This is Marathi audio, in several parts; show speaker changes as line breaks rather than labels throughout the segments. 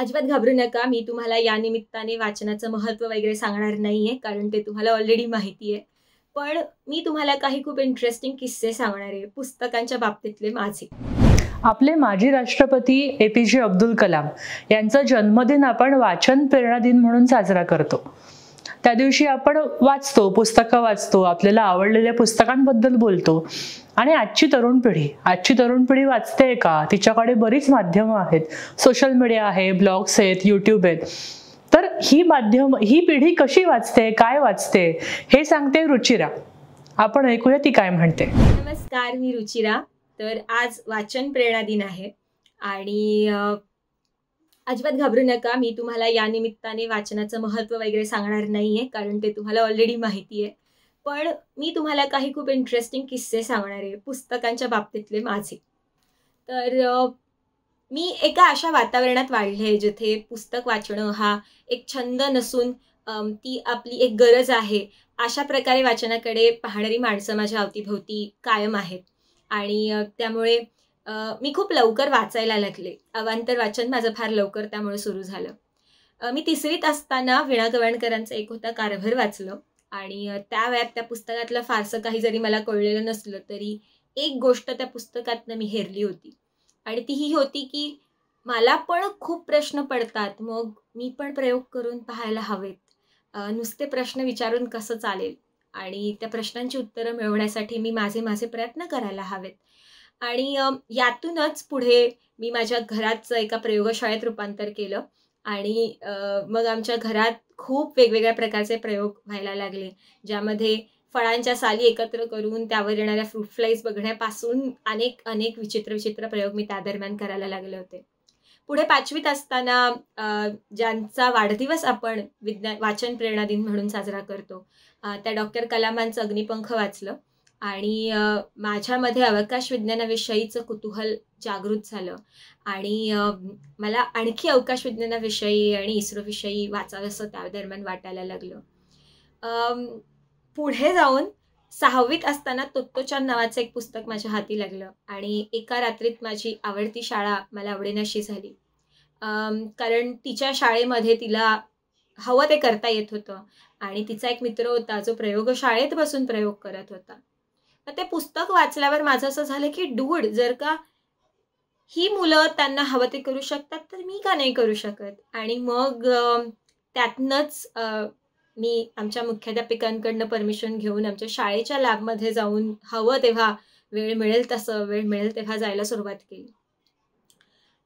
अजिबात घाबरू नका मी तुम्हाला या निमित्ताने वाचनाचं महत्त्व वगैरे सांगणार नाही आहे कारण ते तुम्हाला ऑलरेडी माहिती आहे पण मी तुम्हाला काही खूप इंटरेस्टिंग किस्से सांगणार आहे पुस्तकांच्या बाबतीतले माझे आपले माजी राष्ट्रपती ए पी जे अब्दुल कलाम यांचा जन्मदिन आपण वाचन प्रेरणा दिन म्हणून साजरा करतो त्या दिवशी आपण वाचतो पुस्तकं वाचतो आपल्याला आवडलेल्या पुस्तकांबद्दल बोलतो आणि आजची तरुण पिढी आजची तरुण पिढी वाचते का तिच्याकडे बरीच माध्यमं आहेत सोशल मीडिया आहे ब्लॉग्स आहेत यूट्यूब आहेत तर ही माध्यम ही पिढी कशी वाचते काय वाचते हे सांगते रुचिरा आपण ऐकूया ती काय म्हणते नमस्कार मी रुचिरा तर आज वाचन प्रेरणा दिन आहे आणि अजिबात घाबरू नका मी तुम्हाला या निमित्ताने वाचनाचं महत्त्व वगैरे सांगणार नाहीये कारण ते तुम्हाला ऑलरेडी माहिती आहे पण मी तुम्हाला काही खूप इंटरेस्टिंग किस्से सांगणार आहे पुस्तकांच्या बाबतीतले माझे तर मी एका अशा वातावरणात वाढले आहे जिथे पुस्तक वाचणं हा एक छंद नसून ती आपली एक गरज आहे अशा प्रकारे वाचनाकडे पाहणारी माणसं माझ्या अवतीभोवती कायम आहेत आणि त्यामुळे मी खूप लवकर वाचायला लागले अवांतर वाचन माझं फार लवकर त्यामुळे सुरू झालं मी तिसरीत असताना विणा गवणकरांचं एक होता कारभार वाचलं आणि त्या वयात त्या पुस्तकातलं फारसं काही जरी मला कळलेलं नसलं तरी एक गोष्ट त्या पुस्तकातनं मी हेरली होती आणि ती ही होती की मला पण खूप प्रश्न पडतात मग मी पण प्रयोग करून पाहायला हवेत नुसते प्रश्न विचारून कसं चालेल आणि त्या प्रश्नांची उत्तरं मिळवण्यासाठी मी माझे माझे प्रयत्न करायला हवेत आणि यातूनच पुढे मी माझ्या घराचं एका प्रयोगशाळेत रूपांतर केलं आणि मग आमच्या घरात खूप वेगवेगळ्या प्रकारचे प्रयोग व्हायला लागले ज्यामध्ये फळांच्या साली एकत्र करून त्यावर येणाऱ्या फ्रूट फ्लाईज बघण्यापासून अनेक अनेक विचित्र विचित्र प्रयोग मी त्या दरम्यान करायला लागले होते पुढे पाचवीत असताना ज्यांचा वाढदिवस आपण विज्ञान वाचन प्रेरणा दिन म्हणून साजरा करतो त्या डॉक्टर कलामांचं अग्निपंख वाचलं आणि माझ्यामध्ये अवकाश विज्ञानाविषयीचं कुतूहल जागृत झालं आणि मला आणखी अवकाश विज्ञानाविषयी आणि इस्रोविषयी वाचावंसं त्या दरम्यान वाटायला लागलं पुढे जाऊन सहावीत असताना तोत्तोचान नावाचं एक पुस्तक माझ्या हाती लागलं आणि एका रात्रीत माझी आवडती शाळा मला अशी झाली कारण तिच्या शाळेमध्ये तिला हवं ते करता येत होतं आणि तिचा एक मित्र होता जो प्रयोग शाळेत बसून प्रयोग करत होता तर ते पुस्तक वाचल्यावर माझं असं झालं की डूड जर का ही मुलं त्यांना हवं ते करू शकतात तर मी का नाही करू शकत आणि मग त्यातनंच मी आमच्या मुख्याध्यापिकांकडनं परमिशन घेऊन आमच्या शाळेच्या लॅबमध्ये जाऊन हवं तेव्हा वेळ मिळेल तसं वेळ मिळेल तेव्हा जायला सुरुवात केली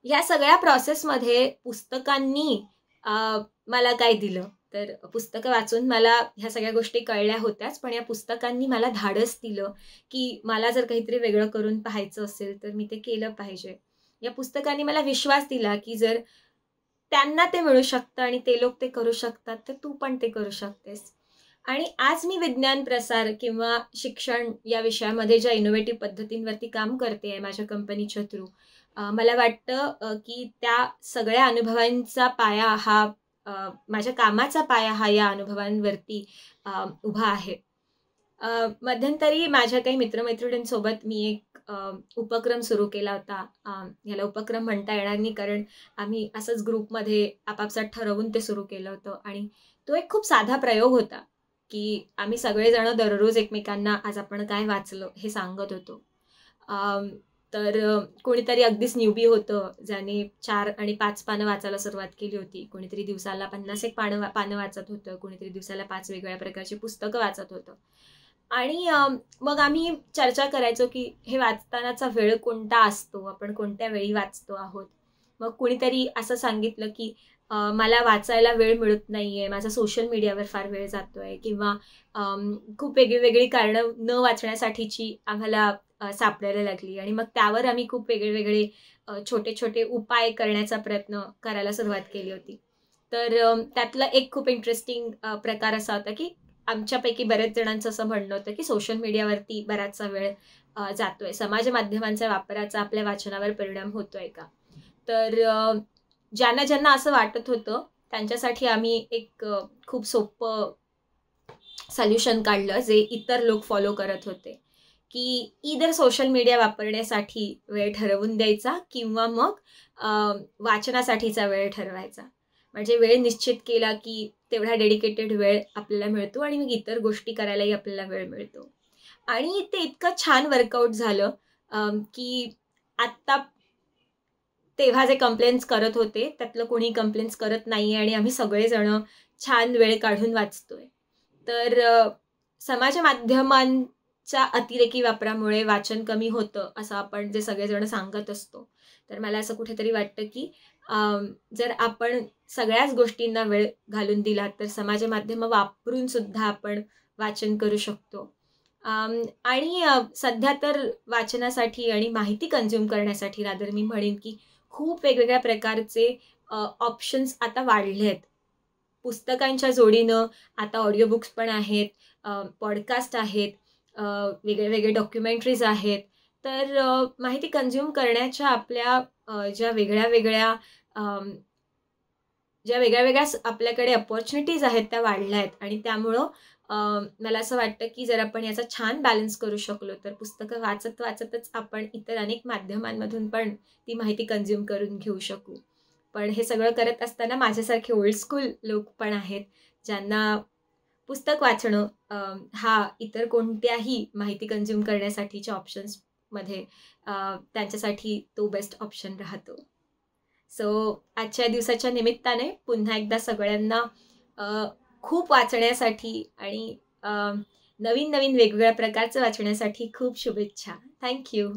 या सगळ्या प्रोसेसमध्ये पुस्तकांनी मला काय दिलं तर पुस्तकं वाचून मला ह्या सगळ्या गोष्टी कळल्या होत्याच पण या पुस्तकांनी मला धाडस दिलं की मला जर काहीतरी वेगळं करून पाहायचं असेल तर मी ते केलं पाहिजे या पुस्तकांनी मला विश्वास दिला की जर त्यांना ते मिळू शकतं आणि ते लोक ते करू शकतात तर तू पण ते करू शकतेस आणि आज मी विज्ञान प्रसार किंवा शिक्षण या विषयामध्ये ज्या इनोव्हेटिव्ह पद्धतींवरती काम करते आहे माझ्या कंपनीच्या थ्रू मला वाटतं की त्या सगळ्या अनुभवांचा पाया हा माझ्या कामाचा पाया हा या अनुभवांवरती उभा आहे मध्यंतरी माझ्या काही मित्रमैत्रिणींसोबत मी एक उपक्रम सुरू केला होता याला उपक्रम म्हणता येणार नाही कारण आम्ही असंच ग्रुपमध्ये आपापसात ठरवून ते सुरू केलं होतं आणि तो एक खूप साधा प्रयोग होता की आम्ही सगळेजण दररोज एकमेकांना आज आपण काय वाचलं हे सांगत होतो तर कोणीतरी अगदीच न्यूबी होतं ज्याने चार आणि पाच पानं वाचायला सुरुवात केली होती कोणीतरी दिवसाला पन्नास एक पानं पानं वाचत होतं कोणीतरी दिवसाला पाच वेगळ्या प्रकारची पुस्तकं वाचत होतं आणि मग आम्ही चर्चा करायचो की हे वाचतानाचा वेळ कोणता असतो आपण कोणत्या वेळी वाचतो आहोत मग कोणीतरी असं सांगितलं की मला वाचायला वेळ मिळत नाही आहे माझा सोशल मीडियावर फार वेळ जातो आहे किंवा खूप वेगळी वेगळी कारणं न वाचण्यासाठीची आम्हाला सापडायला लागली आणि मग त्यावर आम्ही खूप वेगळेवेगळे छोटे छोटे उपाय करण्याचा प्रयत्न करायला सुरुवात केली होती तर त्यातला एक खूप इंटरेस्टिंग प्रकार असा होता की आमच्यापैकी बऱ्याच जणांचं असं म्हणणं होतं की सोशल मीडियावरती बराचसा वेळ जातोय समाज माध्यमांचा वापराचा आपल्या वाचनावर परिणाम होतोय का तर ज्यांना ज्यांना असं वाटत होतं त्यांच्यासाठी आम्ही एक खूप सोपं सोल्युशन काढलं जे इतर लोक फॉलो करत होते की इदर सोशल मीडिया वापरण्यासाठी वेळ ठरवून द्यायचा किंवा मग वाचनासाठीचा वेळ ठरवायचा म्हणजे वेळ निश्चित केला की तेवढा डेडिकेटेड वेळ आपल्याला मिळतो आणि मग इतर गोष्टी करायलाही आपल्याला वेळ मिळतो आणि ते इतकं छान वर्कआउट झालं की आत्ता तेव्हा जे कंप्लेंट्स करत होते त्यातलं कोणी कंप्लेंट्स करत नाही आणि आम्ही सगळेजण छान वेळ काढून वाचतोय तर समाज माध्यमां च्या अतिरेकी वापरामुळे वाचन कमी होतं असं आपण जे सगळेजण सांगत असतो तर मला असं कुठेतरी वाटतं की जर आपण सगळ्याच गोष्टींना वेळ घालून दिला तर समाज माध्यमं वापरून सुद्धा आपण वाचन करू शकतो आणि सध्या तर वाचनासाठी आणि माहिती कन्झ्युम करण्यासाठी रादर मी म्हणेन की खूप वेगवेगळ्या प्रकारचे ऑप्शन्स आता वाढले आहेत पुस्तकांच्या जोडीनं आता ऑडिओ बुक्स पण आहेत पॉडकास्ट आहेत वेगळे वेगळे डॉक्युमेंटरीज आहेत तर माहिती कन्झ्युम करण्याच्या आपल्या ज्या वेगळ्या वेगळ्या ज्या वेगळ्या वेगळ्या आपल्याकडे अपॉर्च्युनिटीज आहेत त्या वाढल्या आहेत आणि त्यामुळं मला असं वाटतं की जर आपण याचा छान बॅलन्स करू शकलो तर पुस्तकं वाचत वाचतच आपण इतर अनेक माध्यमांमधून पण ती माहिती कन्झ्युम करून घेऊ शकू पण हे सगळं करत असताना माझ्यासारखे ओल्ड स्कूल लोक पण आहेत ज्यांना पुस्तक वाचणं हा इतर कोणत्याही माहिती कंझ्युम करण्यासाठीच्या ऑप्शन्समध्ये त्यांच्यासाठी तो बेस्ट ऑप्शन राहतो सो आजच्या दिवसाच्या निमित्ताने पुन्हा एकदा सगळ्यांना खूप वाचण्यासाठी आणि नवीन नवीन वेगवेगळ्या प्रकारचं वाचण्यासाठी खूप शुभेच्छा थँक्यू